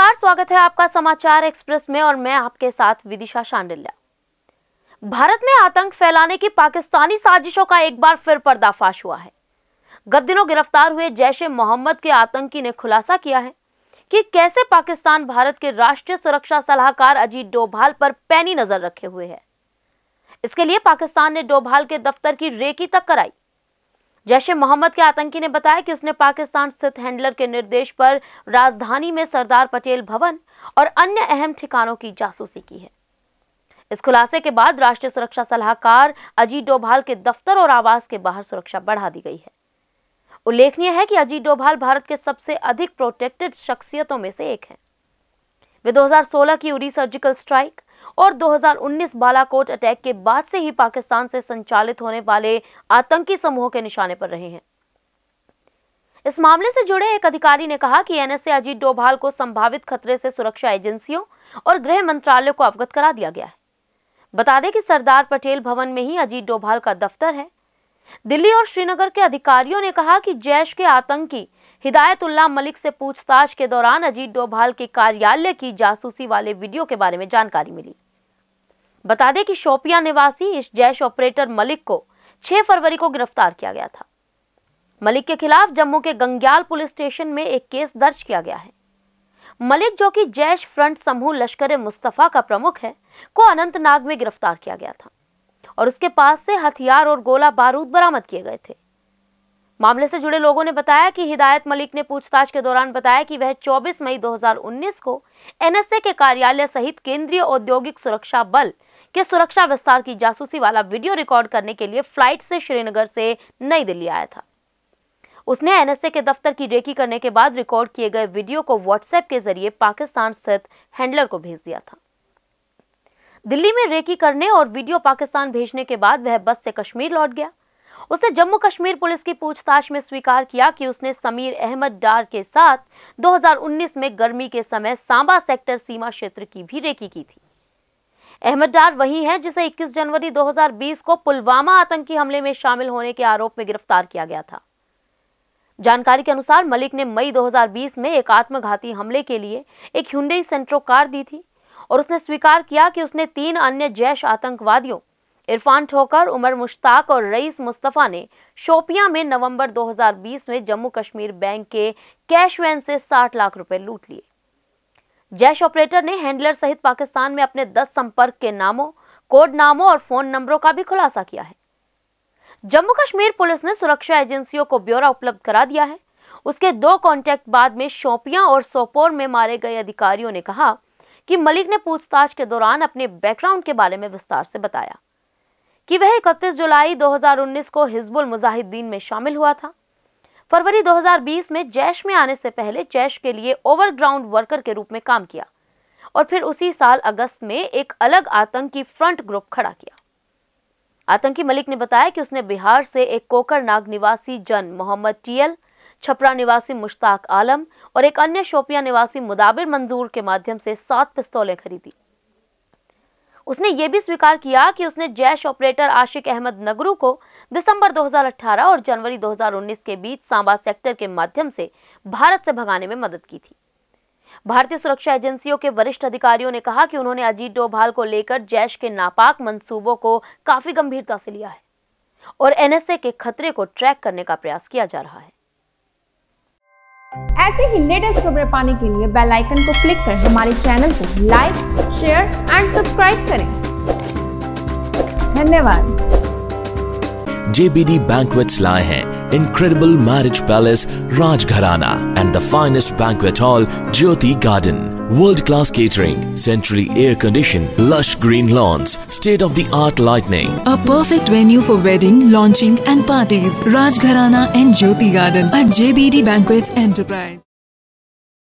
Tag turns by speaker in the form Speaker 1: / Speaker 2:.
Speaker 1: नमस्कार स्वागत है आपका समाचार एक्सप्रेस में और मैं आपके साथ विदिशा शांडिल्या भारत में आतंक फैलाने की पाकिस्तानी साजिशों का एक बार फिर पर्दाफाश हुआ है गत दिनों गिरफ्तार हुए जैश ए मोहम्मद के आतंकी ने खुलासा किया है कि कैसे पाकिस्तान भारत के राष्ट्रीय सुरक्षा सलाहकार अजीत डोभाल पर पैनी नजर रखे हुए है इसके लिए पाकिस्तान ने डोभाल के दफ्तर की रेकी तक कराई जैश ए मोहम्मद के आतंकी ने बताया कि उसने पाकिस्तान स्थित हैंडलर के निर्देश पर राजधानी में सरदार पटेल भवन और अन्य अहम ठिकानों की जासूसी की है इस खुलासे के बाद राष्ट्रीय सुरक्षा सलाहकार अजीत डोभाल के दफ्तर और आवास के बाहर सुरक्षा बढ़ा दी गई है उल्लेखनीय है कि अजीत डोभाल भारत के सबसे अधिक प्रोटेक्टेड शख्सियतों में से एक है वे 2016 की उरी सर्जिकल स्ट्राइक और 2019 बालाकोट अटैक के बाद से ही पाकिस्तान से संचालित होने वाले आतंकी समूहों के निशाने पर रहे हैं इस मामले से जुड़े एक अधिकारी ने कहा कि एनएसए अजीत डोभाल को संभावित खतरे से सुरक्षा एजेंसियों और गृह मंत्रालय को अवगत करा दिया गया है बता दें कि सरदार पटेल भवन में ही अजीत डोभाल का दफ्तर है दिल्ली और श्रीनगर के अधिकारियों ने कहा कि जैश के आतंकी हिदायतुल्ला मलिक से पूछताछ के दौरान अजीत डोभाल के कार्यालय की जासूसी वाले वीडियो के बारे में जानकारी मिली बता दें कि शोपिया निवासी इस जैश ऑपरेटर मलिक को 6 फरवरी को गिरफ्तार किया गया था मलिक के खिलाफ जम्मू के गंग्याल पुलिस स्टेशन में एक केस दर्ज किया गया है मलिक जो कि जैश फ्रंट समूह लश्कर मुस्तफ़ा का प्रमुख है को अनंतनाग में गिरफ्तार किया गया था और उसके पास से हथियार और गोला बारूद बरामद किए गए थे मामले से जुड़े लोगों ने बताया कि हिदायत मलिक ने पूछताछ के दौरान बताया कि वह 24 मई 2019 को एनएसए के कार्यालय सहित केंद्रीय औद्योगिक सुरक्षा बल के सुरक्षा विस्तार की जासूसी वाला वीडियो रिकॉर्ड करने के लिए फ्लाइट से श्रीनगर से नई दिल्ली आया था उसने एनएसए के दफ्तर की रेकी करने के बाद रिकॉर्ड किए गए वीडियो को व्हाट्सएप के जरिए पाकिस्तान स्थित हैंडलर को भेज दिया था दिल्ली में रेकी करने और वीडियो पाकिस्तान भेजने के बाद वह बस से कश्मीर लौट गया उसने जम्मू कश्मीर पुलिस की पूछताछ में स्वीकार किया कि उसने समीर अहमद डार के साथ 2019 में गर्मी के समय सांबा सेक्टर सीमा क्षेत्र की भी रेकी की थी अहमद डार वही है जिसे 21 जनवरी 2020 को पुलवामा आतंकी हमले में शामिल होने के आरोप में गिरफ्तार किया गया था जानकारी के अनुसार मलिक ने मई 2020 में एक आत्मघाती हमले के लिए एक हुडई सेंट्रो कार दी थी और उसने स्वीकार किया कि उसने तीन अन्य जैश आतंकवादियों इरफान ठोकर उमर मुश्ताक और रईस मुस्तफ़ा ने शोपिया में नवंबर 2020 में जम्मू कश्मीर बैंक के कैश वैन से 60 लाख रुपए लूट लिए जैश ऑपरेटर ने हैंडलर सहित पाकिस्तान में अपने 10 संपर्क के नामों कोड नामों और फोन नंबरों का भी खुलासा किया है जम्मू कश्मीर पुलिस ने सुरक्षा एजेंसियों को ब्यौरा उपलब्ध करा दिया है उसके दो कॉन्टैक्ट बाद में शोपिया और सोपोर में मारे गए अधिकारियों ने कहा कि मलिक ने पूछताछ के दौरान अपने बैकग्राउंड के बारे में विस्तार से बताया कि वह इकतीस जुलाई 2019 को हिजबुल मुजाहिदीन में शामिल हुआ था फरवरी 2020 में जैश में आने से पहले जैश के लिए ओवरग्राउंड वर्कर के रूप में काम किया और फिर उसी साल अगस्त में एक अलग आतंकी फ्रंट ग्रुप खड़ा किया आतंकी मलिक ने बताया कि उसने बिहार से एक कोकरनाग निवासी जन मोहम्मद टीएल छपरा निवासी मुश्ताक आलम और एक अन्य शोपिया निवासी मुदाबिर मंजूर के माध्यम से सात पिस्तौलें खरीदी उसने ये भी स्वीकार किया कि उसने जैश ऑपरेटर आशिक अहमद नगरू को दिसंबर 2018 और जनवरी 2019 के बीच सांबा सेक्टर के माध्यम से भारत से भगाने में मदद की थी भारतीय सुरक्षा एजेंसियों के वरिष्ठ अधिकारियों ने कहा कि उन्होंने अजीत डोभाल को लेकर जैश के नापाक मंसूबों को काफी गंभीरता से लिया है और एनएसए के खतरे को ट्रैक करने का प्रयास किया जा रहा है ऐसे ही लेटेस्ट खबरें पाने के लिए बेल आइकन को क्लिक कर हमारे चैनल को लाइक शेयर एंड सब्सक्राइब करें धन्यवाद JBD Banquets लाए hai incredible marriage palace Rajgharana and the finest banquet hall Jyoti Garden. World-class catering, centrally air-conditioned, lush green lawns, state-of-the-art lighting. A perfect venue for wedding, launching and parties. Rajgharana and Jyoti Garden at JBD Banquets Enterprise.